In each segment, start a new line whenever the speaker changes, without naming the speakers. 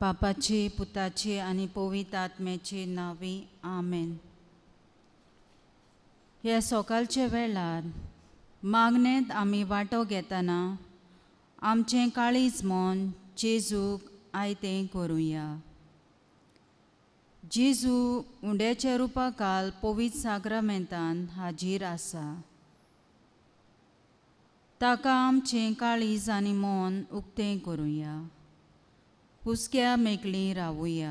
बापाची पुताची आणि पवित आत्म्याची नावी आमेन हे सकाळचे वेळार मागणेंत आमी वांटो घेतना आमचें काळीज मन जेजूक आयतें करुया जेजू उंड्याच्या रुपा काल पवित साग्रामेंतान हाजीर आसा ताका आमचें काळीज आनी मन उक्तें करुया हुस्क्या मेकळी रावुया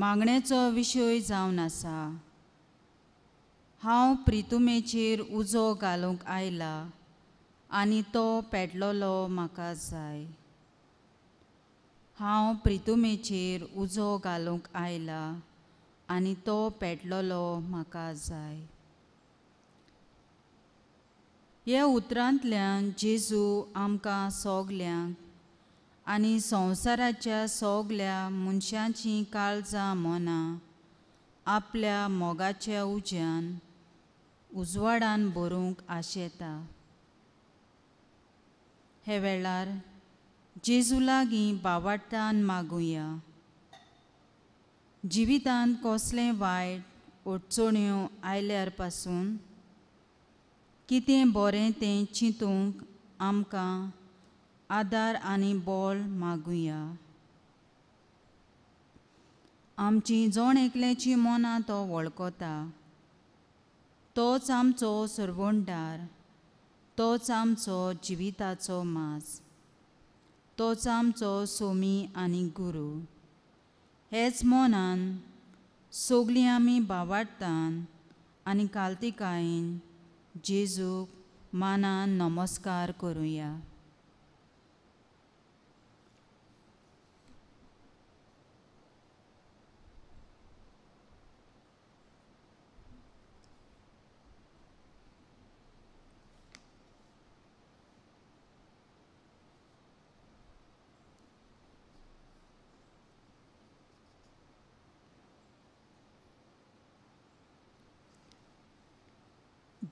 मागण्याचो विशय जावन आसा हांव प्रितुमेचेर उजो घालूंक आयला आनी तो पेटलोलो म्हाका जाय हांव प्रितुमेचेर उजो घालूंक आयला आनी तो पेटलोलो म्हाका जाय ह्या उतरांतल्यान जेजू आमकां सोगल्यांक आणि संसाराच्या सोगल्या मनशांची काळजां मनां आपल्या मोगाच्या उज्यान उजवाडान भरूंक आशेता हे वेळार जेजू लागीं बावाटान मागुया जिवितांत कसलें वायट अडचण्यो आयल्यार पासून कितें बरें तें चिंतूंक आमकां आदार आनी बॉल मागुया आमची जण एकल्याची मोना तो वळखता तोच आमचो सरवणदार तोच आमचो जिविताचो मास तोच आमचो सोमी आनी गुरू हेच मोनान सोगलीं आमी बावाडटान आनी कालतिकायेन जेजूक मानान नमस्कार करुया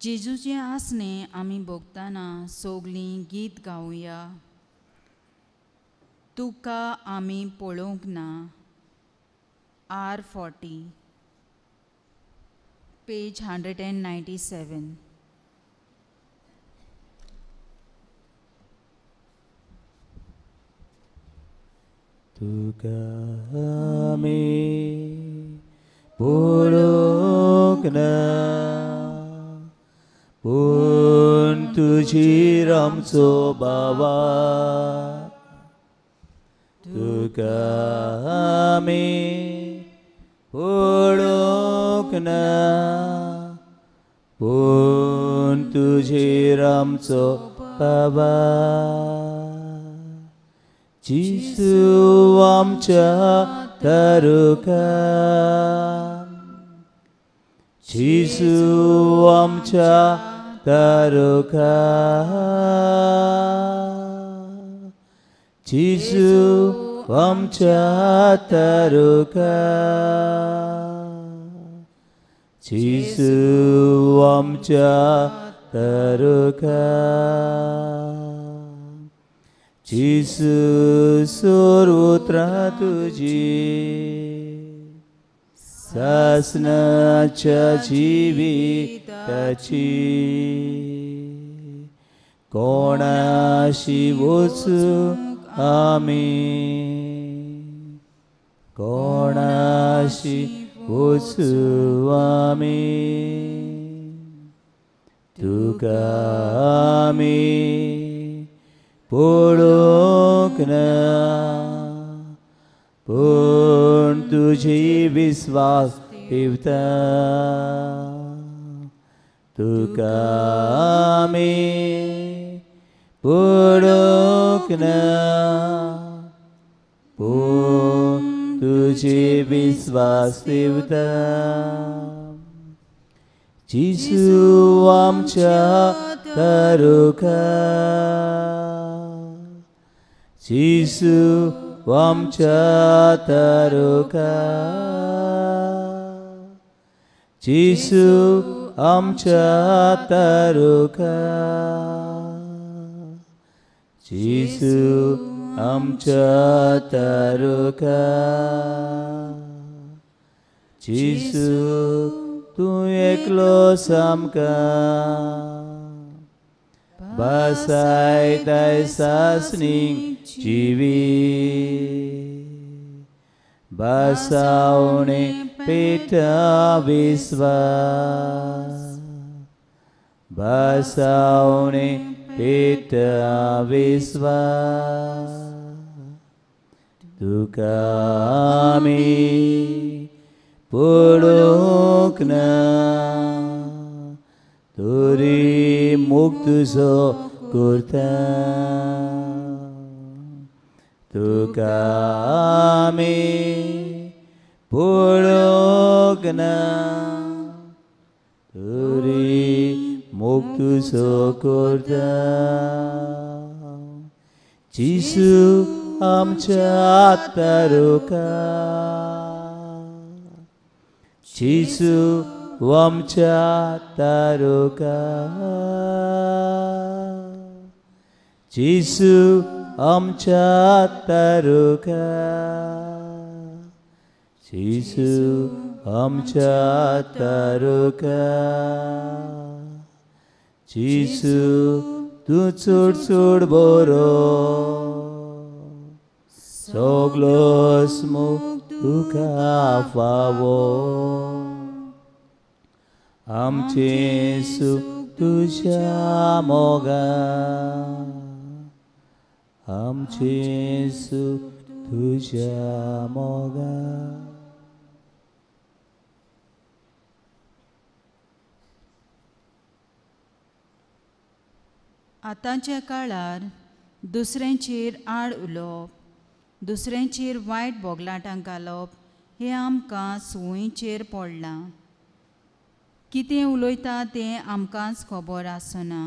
जेजूचे आसने आम्ही भोगताना सोगलीं गीत गावया तुका आम्ही पळोवंक ना R forty page hundred and ninety seven
तुका आमी पळोवंक ना Puntujiram t sobawa પૂર્ણ ત u જ ી ર n a ો બાવા તુકામી પૂળોકના પૂર્ણ ત ુ જ a રમશો બાવા a 수 암자 다루가 지수 암 a तरुख शिशु वमचा तरुख शिसु वमच्या तरुख शिसु सूरवत्र तुझी ससन चिवी त्याची कोणाशी वोचू आम्ही कोणाशी वोचू आम्ही तुका आम्ही ना पूण तुझी विश्वास ठेवता Tuka kami तुझे विश्वास देवता विश्वासदेवता जिसू आमच्या तारुका जिसू आमच्या तारुका जिसू amcha taruka Jesus amcha taruka Jesus tu एकलो samka basai dai sasning jivi basaune पीठ विश्वास बसवणे तुका विश्वास तुकामी ना तुरी मुक्त सो कुर्ता तुकामी 부록나 우리 목두서 골다 지수 암차 따로가 지수 암차 따로가 지수 암차 따로가 चिसू आमच्या तारुका जिसू तू चूड चूड बरो सोगलो स्मूक तुका फावो आमचे सुख तुझ्या मोगा आमचे सुख तुझ्या मोगा
आतांच्या काळार दुसऱ्यांचेर आड उलोवप दुसऱ्यांचेर वायट बोगलाटां घालप हें आमकां सुवयचेर पडलां कितें उलोयता तें आमकांच खबर आसना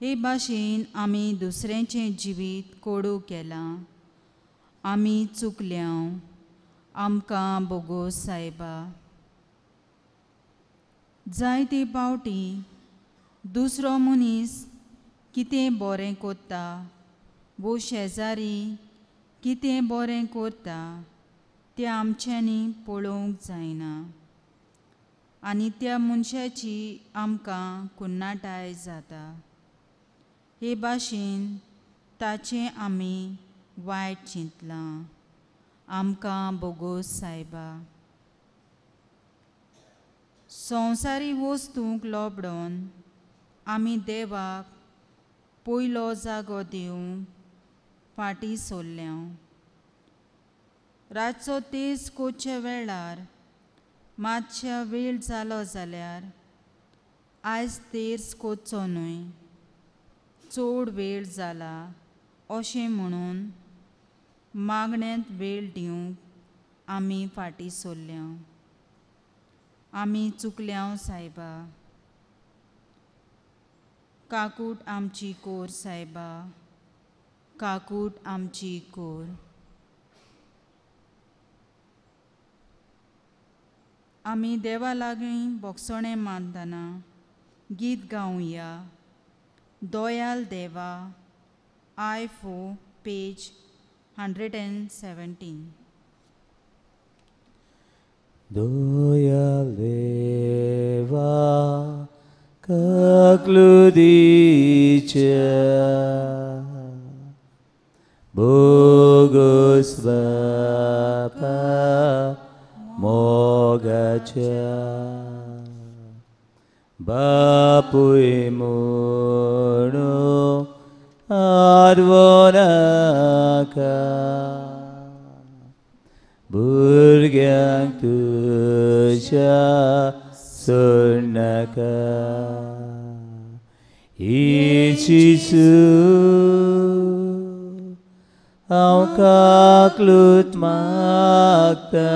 हे भाशेन आमी दुसऱ्यांचें जिवीत कोडू केला, आमी चुकल्या आमकां बोगोस सायबा जायते पावटी दुसरो मनीस कितें बोरें कोत्ता वो शेजारी कितें बोरें कोरता तें आमच्यांनी पळोवंक जायना आनी त्या मनशाची आमकां कुन्नाटाय जाता हे भाशेन ताचें आमी वायट चिंतलां आमकां बोगोस सायबा संवसारी वस्तूंक लोबडोन आमी देवाक पोयलो जागो दिवं फाटी सोल्ल्यां रातचो तेज कोचे वेळार मातशा वेळ जालो जाल्यार आयज तेज कोचो न्हय चड वेळ जाला अशें म्हणून मागण्यांत वेळ दिवंक आमी फाटीं सोल्ल्यां आमी चुकल्या सायबा काकूट आमची कोर सायबा काकूट आमची कोर आम्ही देवा लागीं बोक्सोणे मानतना गीत गावया दोयाल देवा I four page hundred and seventeen
दोयाल देवा Kakludicha Bogus Vapa Mogacha Bapui Murnu Advonaka Burgyang Tusha Surnaka Ichizu au kaklut magda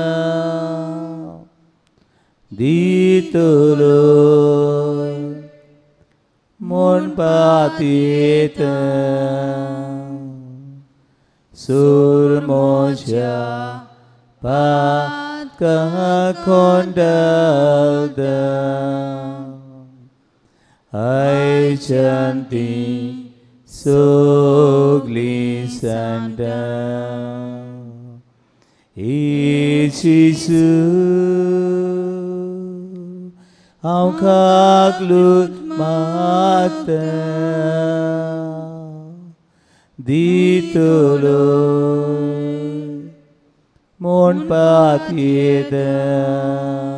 ditulur mun patiteng surmoja pat kakondal Hai cantik suglisanda Ichi su Aung kak lut mata Ditulu Mon patidang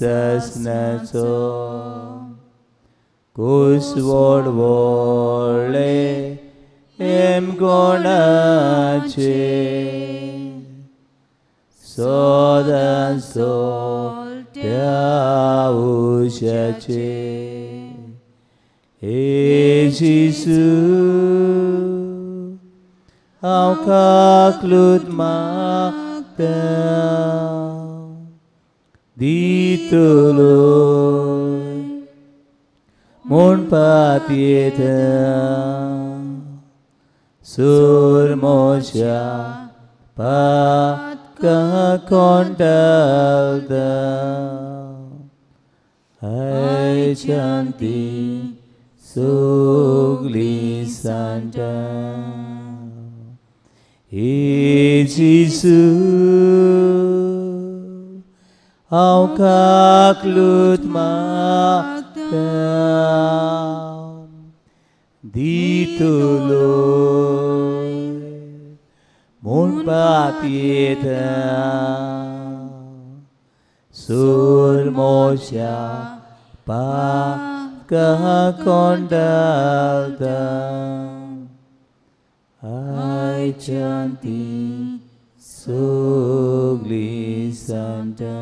sasnaso Kusvod vole em gonache Sodan sol taushache E Jesus Au kaklut maktam दितलो मन पातयेत सूर मोजा पांट the शांती सुगली सांची सु Haukaklut makdam Ditulur Mun batidam Sul mosya Pakakondaldam Hai cantik sugli santa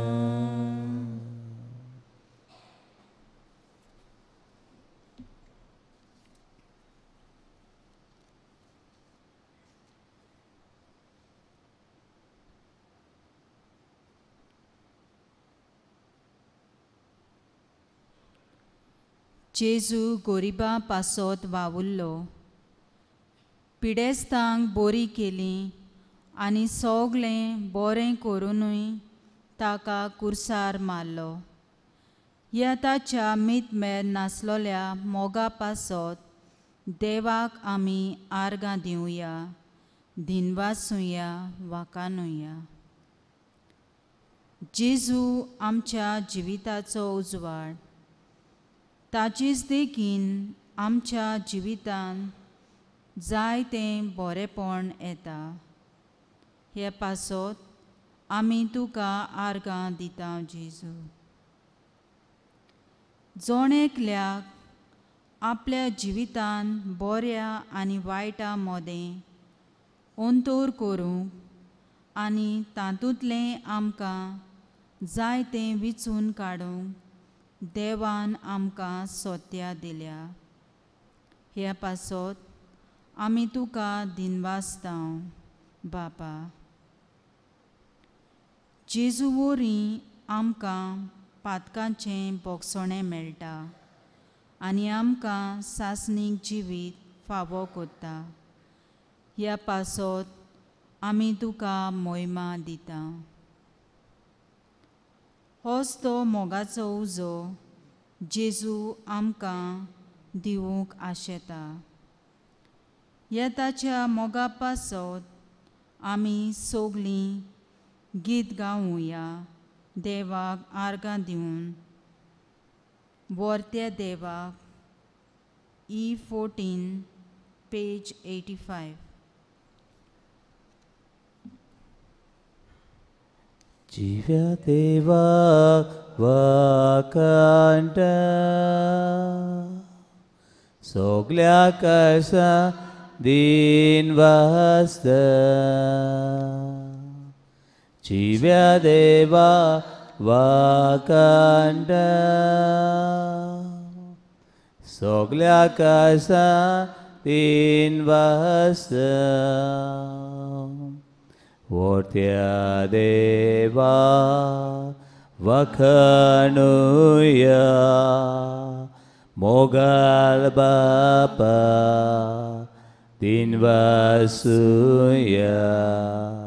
जेजू गोरिबा पासोत वावुरलो पिडेस्तांक बोरी केली आनी सोगलें बोरें करूनय ताका कुर्सार मारलो येताच्या मेर नासलोल्या मोगा पासत देवाक आमी आर्गां दिवया दिनवासुया वाकानुया जेजू आमच्या जिविताचो उजवाड ताचीच देखीन आमच्या जिवितान जायतें बरेंपण येता हे पासोत आमी तुका आर्गां दिता जेजू जोणेकल्याक आपल्या जिवितान बऱ्या आनी वायटा मोदें ओंतोर करूंक आनी तातूंतलें आमकां जाय तें विचून काडूंक देवान आमकां सोत्या दिल्या हे पासोत आमी तुका दिनवासतांव बापा जेजू वरी आमकां पातकांचें बोगसोणें मेळटा आनी आमकां सासणीक जिवीत फावो कोत्ता ह्या पासोत आमी तुका मोहिमा दिता होच तो मोगाचो उजो जेजू आमकां दिवूंक आशेता ह्या ताच्या मोगा पासत आमी सोगलीं गीत या देवाक आर्गां दिवन वरत्या देवाक E fourteen page eighty five
जिव्या देवाक वाकांड सोगल्या कसा दीन वास्ता देवा वाकांड सोगल्या कासा तीन वास वोर्त्या देवा वखनुया मोगाल बापा तीन वासुया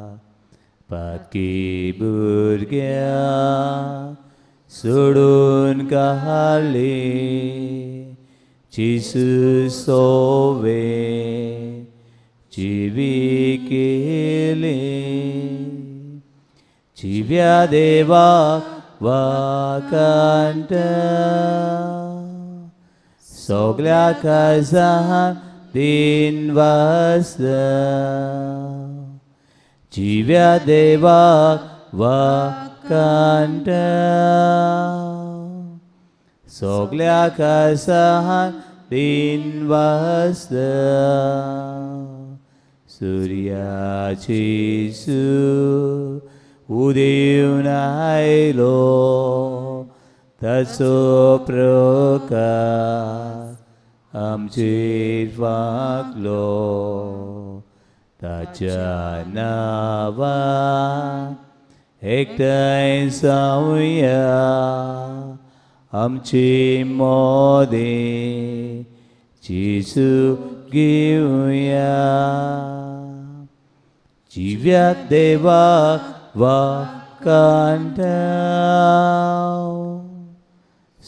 पात की बुर गया सोडून काले चिसू सोवे जीवी केले जिव्या देवा वाकांत सोगल्या काजान दिन वाजता जिव्या देवा सोगल्या सगल्या तीन वासद सूर्याची सु उदेव नायलो तसो प्रकार आमचे वागलो ताच्या नावा एकट सांऊया आमची मोदी चीसू घेऊया वा देवा कंठ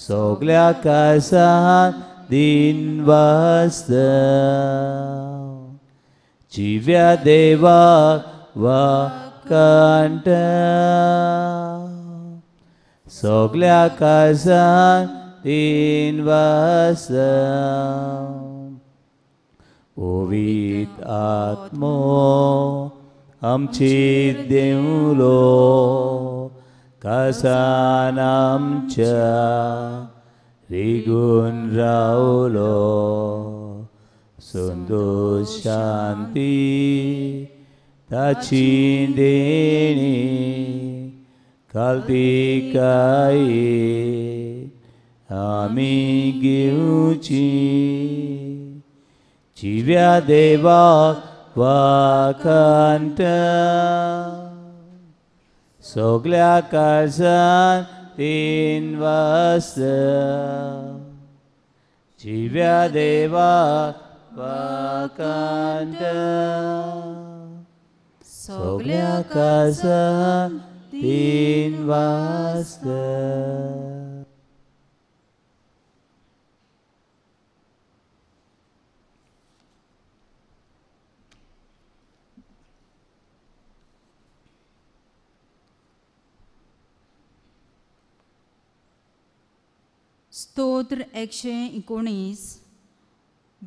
सगळ्या दिन दिनवास्त जिव्या वा कंठ सोगल्या कासान तीन वास ओवीत आत्मो आमची देवलो कासान आमच्या रिगून रावलो संतोष शांति दक्षिणेणी काल्तिकाये आम्ही घेऊची जिव्या देवा वाकांत सोगल्या काळजान तीन वास जिव्या देवा vakanda soglya kasa din vasta.
ස්තෝත්‍ර 119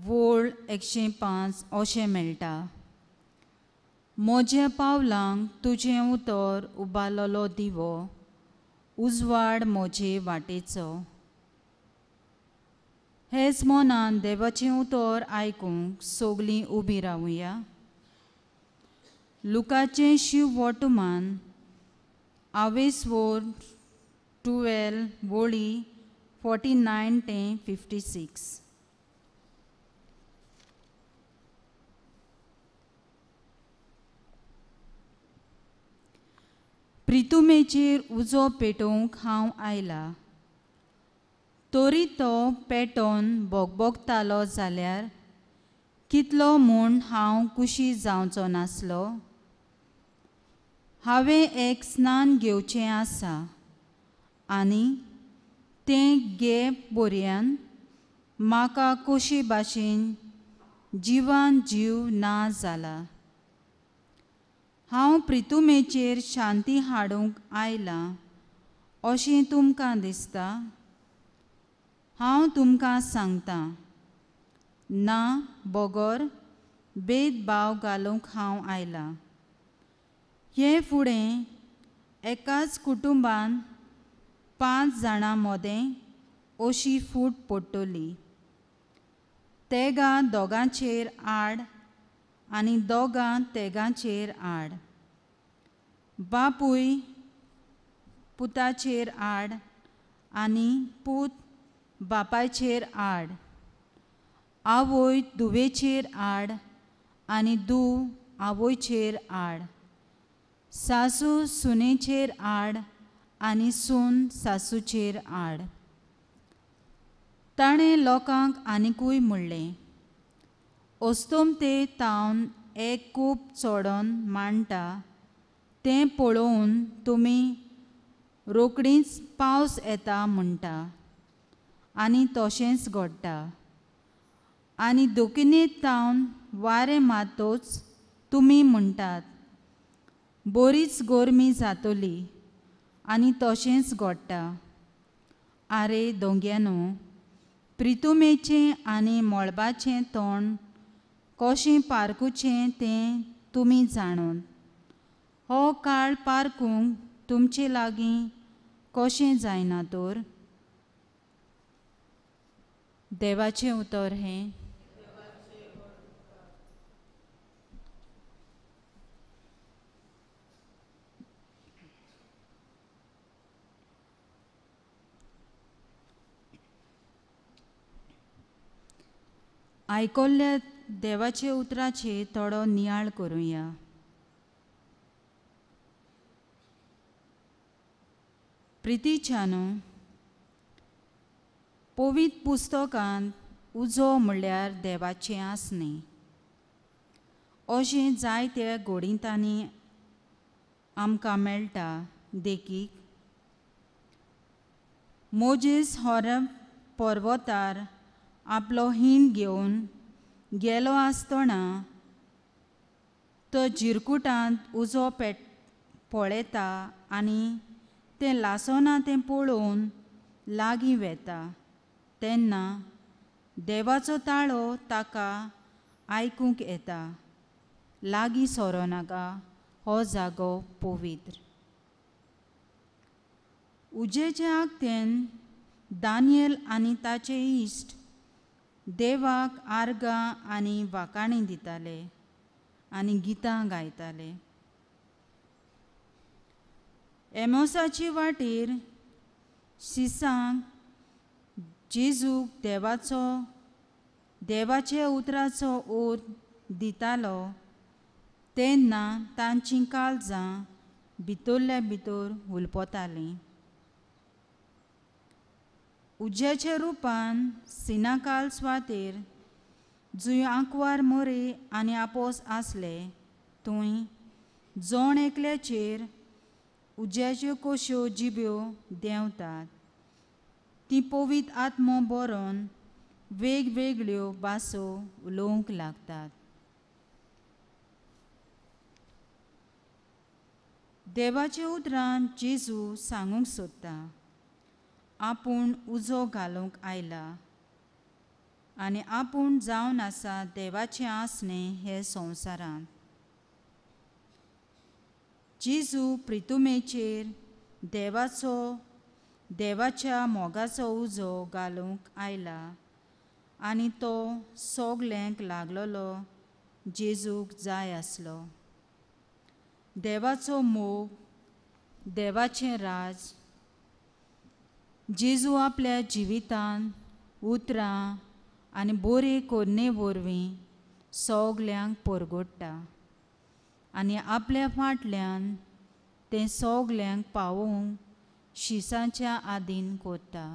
वोल एकशे पांच अशें मेळटा म्हज्या पावलांक तुजें उतर उबाललो दिवो उजवाड म्हजे वाटेचो हेच मनान देवाचें उतर आयकूंक सोगलीं उबीं रावया लुकाचें शिव आवेस वोर टुवेल वोळी फोर्टी नायन ते फिफ्टी सिक्स प्रितुमेचेर उजो पेटोवंक हांव आयलां तोरी तो पेटोन बोगबोगतालो जाल्यार कितलो म्हूण हांव कुशी जावचो नासलो हांवें एक स्नान घेवचें आसा आनी तें घे बोरयान म्हाका कुशी भाशेन जिवान जीव ना जाला हांव प्रितुमेचेर शांती हाडूंक आयलां अशें तुमकां दिसता हांव तुमकां सांगतां ना बोगोर भेदभाव घालूंक हांव आयलां हे फुडें एकाच कुटुंबान पांच जाणां मोदें अशी फूट पडटली तेगा दोगांचेर आड आनी दोगां तेगांचेर आड बापूय पुताचेर आड आनी पूत बापायचेर आड आवय धुवेचेर आड आनी दू आवयचेर आड सासू सुनेचेर आड आनी सून सासूचेर आड ताणें लोकांक आनिकूय म्हणलें अस्तोम ते तावन एक कूप चोडोन मांडटा तें पळोवन तुमी रोखडीच पावस येता म्हणटा आनी तशेंच घडटा आनी दोकिनेत तावन वारें मातोच तुमी म्हणटात बरीच गोरमी जातली आनी तशेंच घडटा आरे दोंग्यानो प्रितुमेचें आनी मळबाचें तोंड कशें पारकुचें तें तुमी जाणून हो काळ पारकूंक तुमचे लागीं कशें जायना तर देवाचें उतर हें आयकल्ल्या देवाचे उतराचे थोडो नियाळ करूया प्रिती छानू पोवीत पुस्तकांत उजो म्हणल्यार देवाचें आसने अशें जायत्या गोडिंतांनी आमकां मेळटा देखीक मोजीस होर पर्वतार आपलो हिंड घेवन गेलो आसतना तो जिरकुटांत उजो पेट पळयता आनी तें लासोना तें पळोवन लागीं वेता तेन्ना देवाचो ताळो ताका आयकूंक येता लागीं सोरो नाका हो जागो पवित्र उजेचे आगतेन दानियल आनी ताचे इश्ट देवाक आर्गां आनी वाकाणी दिताले आनी गितां गायताले एमोसाची वाटेर शीसां जेजूक देवाचो देवाचे उतराचो ओर दितालो तेन्ना तांचीं काळजां भितरल्या भितर उलपोतालीं उज्याचे रुपान सिना काल स्वातेर जुंय आंकवार मोरी आनी आपोस आसले थंय जोण एकल्याचेर उज्याच्यो कोश्यो जिब्यो देंवतात ती पोवीत आत्मो बरोवन वेगवेगळ्यो बासो उलोवंक लागतात देवाचे उतरान जेजू सांगूंक सोदता आपूण उजो घालूंक आयला आनी आपूण जावन आसा देवाचें आसणें हे संवसारांत जिजू प्रितुमेचेर देवाचो देवाच्या मोगाचो उजो घालूंक आयला आनी तो सोगल्यांक लागलोलो जेजूक जाय आसलो देवाचो मोग देवाचें राज जेजू आपल्या जिवितान उतरां आनी बोरे कोन्ने वरवीं सोगल्यांक परगोडटा आनी आपल्या फाटल्यान ते सोगल्यांक पावोवंक शिसाच्या आदीन कोत्ता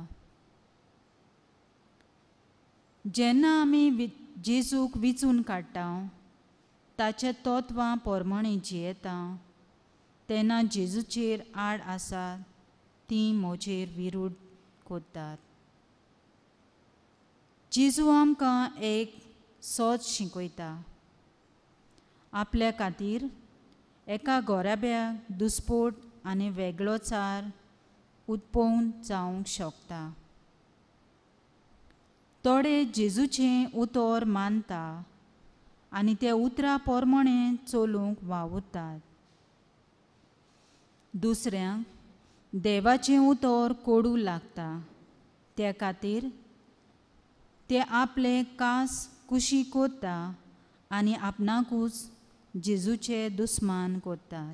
जेन्ना आमी जेजूक विचून काडटा ताचे तत्वां पोरमणी जियेता तेन्ना जेजूचेर आड आसा तीं मोजेर विरूड कोतात जेजू आमकां एक सोच शिकयता आपल्या खातीर एका गोराब्या, दुस्पोट आनी वेगळो चार उत्पोवन जावंक शकता थोडे जेजूचें उतर मानता आनी ते उतरां पोरमणे चलूंक वावुरतात दुसऱ्यांक देवाचें उतर कोडू लागता त्या खातीर ते आपले कास कुशी कोत्ता आनी आपणाकूच जेजूचे दुस्मान कोत्तात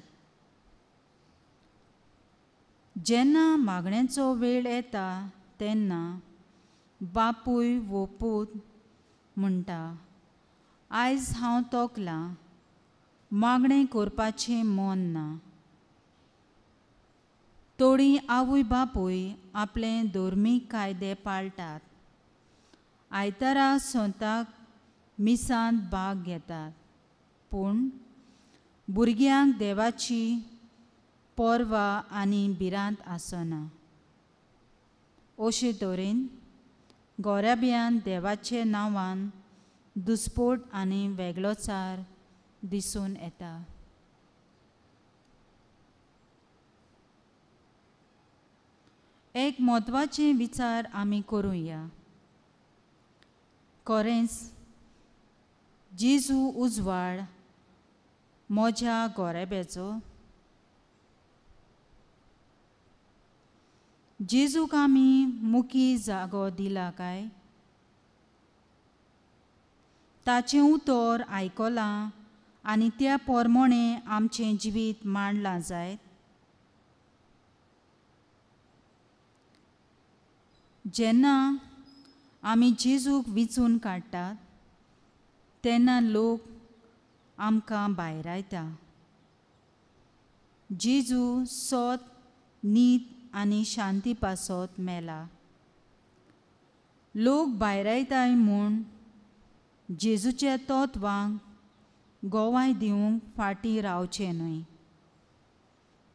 जेन्ना मागण्यांचो वेळ येता तेन्ना बापूय वो पूत म्हणटा आयज हांव तोकलां मागणें करपाचें मन ना तोडी आवय बापूय आपले धर्मीक कायदे पाळटात आयतारा स्वताक मिसांत भाग घेतात पूण भुरग्यांक देवाची पर्वा आनी भिरांत आसना अशे तरेन गोऱ्याबियान देवाचे नांवान दुस्पोट आनी वेगळोचार दिसून येता एक म्हत्वाचे विचार आमी करूया खरेंच जेजू उजवाड म्हज्या गोरेब्याचो जेजूक आमी मुकी जागो दिला काय ताचें उतर आयकलां आनी त्या पोरमोणें आमचे जिवीत मांडलां जायत जेन्ना आमी जेजूक विचून काडटात तेन्ना लोक आमकां भायर आयता जेजू सोत न्हीद आनी शांती पासोत मेला लोक भायर आयताय म्हूण जेजूच्या तत्वांक गोवाय दिवंक फाटीं रावचे न्हय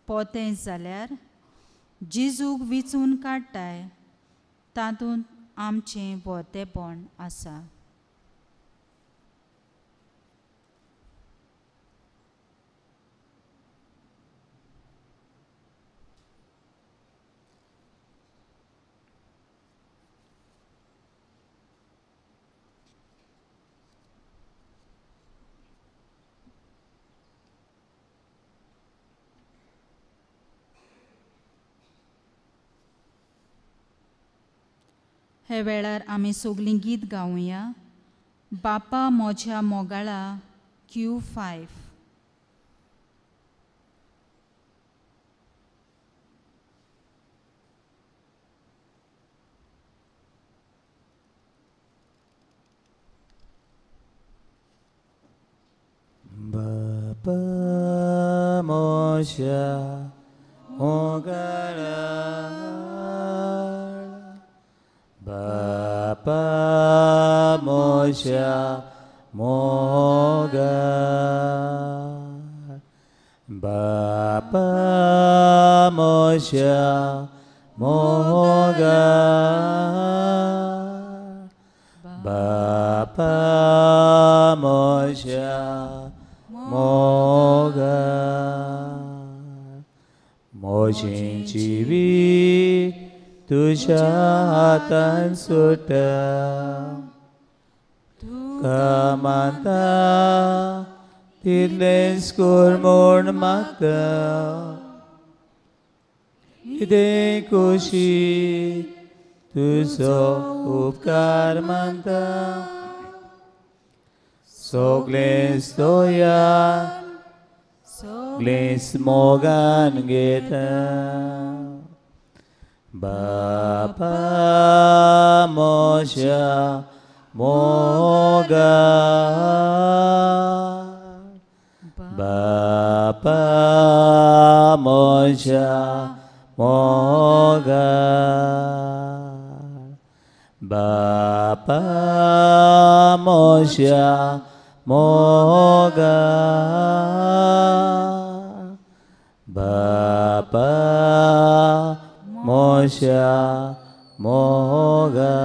पोतें जाल्यार जेजूक विचून काडटाय तातूंत आमचें वतेपण आसा हे वेळार आमी सोगलीं गीत गावुया बापा मोज्या मोगाळा क्यू फायफ
बापा Moshe मोगाळा Papa Moshe Moga Bapa Moshe Moga Bapa Moshe Moga Moshe Chibi तुझ्या हातान सुटा, तुका माता तितलेंच कोर म्हूण मागता कितें खोशी तुजो उपकार मानता सगळें सोया सगळें मोगान घेता Bapa Moja Moga Bapa Moja Moga Bapa Moja Moga Bapa moșa moga.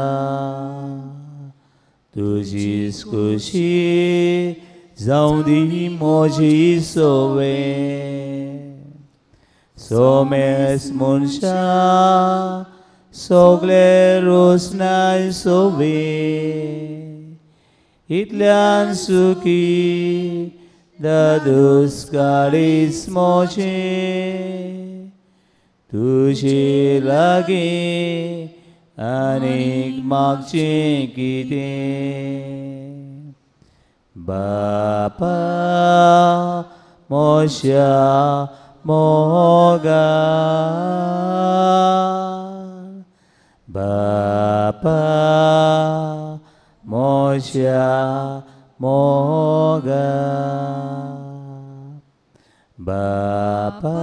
Tu jiscuși zaudi moji sove. Somes munșa sogle rosnai sove. Itlean suki dadus calis moce. तुझे लगे अनेक मागचे किते बापा मोशा मोगा बापा मोशा मोगा बापा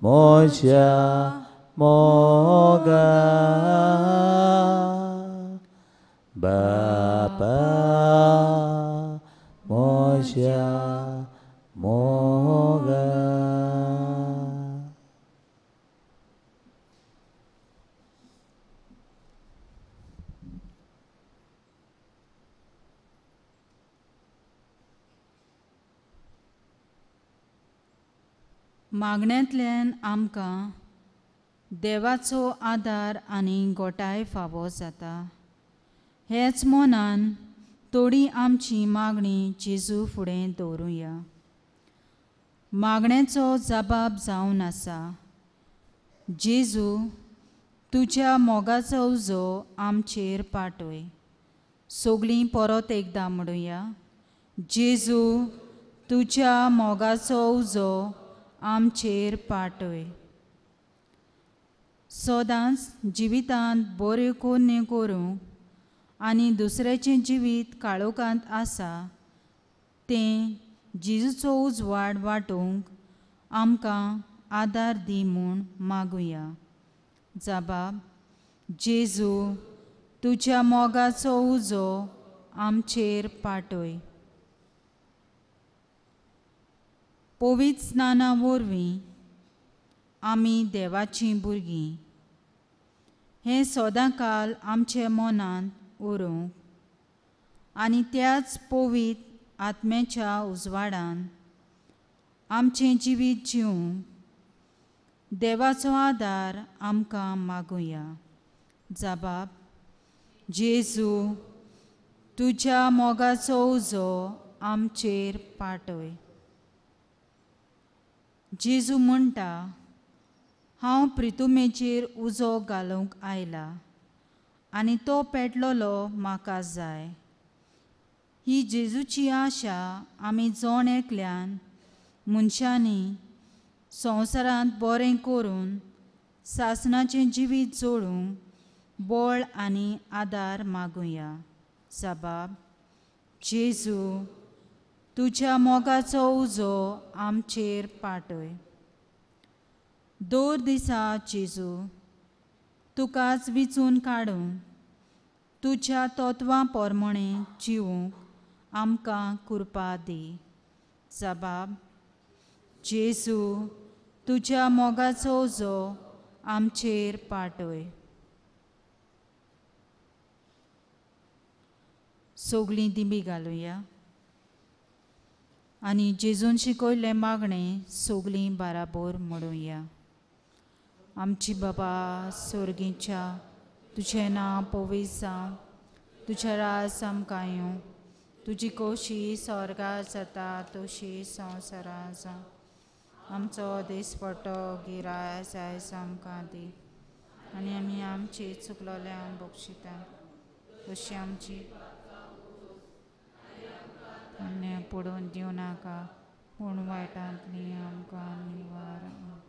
mô cha mô ga ba pa
मागण्यांतल्यान आमकां देवाचो आदार आनी गोटाय फावो जाता हेच मोनान थोडी आमची मागणी जेजू फुडें दवरुया मागण्याचो जबाब जावन आसा जेजू तुज्या मोगाचो उजो आमचेर पाटय सोगलीं परत एकदां म्हणुया जेजू तुज्या मोगाचो उजो आमचेर पाटय सदांच जिवितांत बऱ्यो कोन्य करूंक आनी दुसऱ्याचें जिवीत काळोखांत आसा तें जिजूचो उजवाड वाटूंक आमकां आदार दी म्हूण मागुया जाबाब जेजू तुज्या मोगाचो उजो आमचेर पाटय पोवीत स्नाना वरवीं आमी देवाचीं भुरगीं हें सोदां काल आमचे मनांत उरोवंक आनी त्याच पोवीत आत्म्याच्या उजवाडान आमचें जिवीत जिवूंक देवाचो आदार आमकां मागुया जबाब जेजू तुज्या मोगाचो उजो आमचेर पाटय जेजू म्हणटा हांव प्रितुमेचेर उजो घालूंक आयला आनी तो पेटलोलो म्हाका जाय ही जेजूची आशा आमी जोण एकल्यान मनशांनी संवसारांत बरें करून सासनाचें जिवीत जोडूंक बळ आनी आदार मागुया सबाब जेजू तुझ्या मोगाचो उजो आमचेर पाटय दोर दिसा जेजू तुकाच विचून काड़ूं, तुज्या तत्वां पोरमणे जिवूंक आमकां कुरपा दी जबाब जेजू तुज्या मोगाचो उजो आमचेर पाटय सोगलीं दिमी घालुया आणि जेजून शिकयल्लें मागणे सोगली बाराबोर म्हणुया आमची बाबा सोर्गीच्या तुझे ना पोवीस जावं तुझे राज तुझी तुजी कोशी स्वर्गार जाता तशी संवसारा जावं आमचो पटो गिराय जाय सामका दी आनी आमी आमची चुकलोल्यांक बक्षिता तशी आमची आनी पुडून जीवनाका पूण नियम आमकां निवार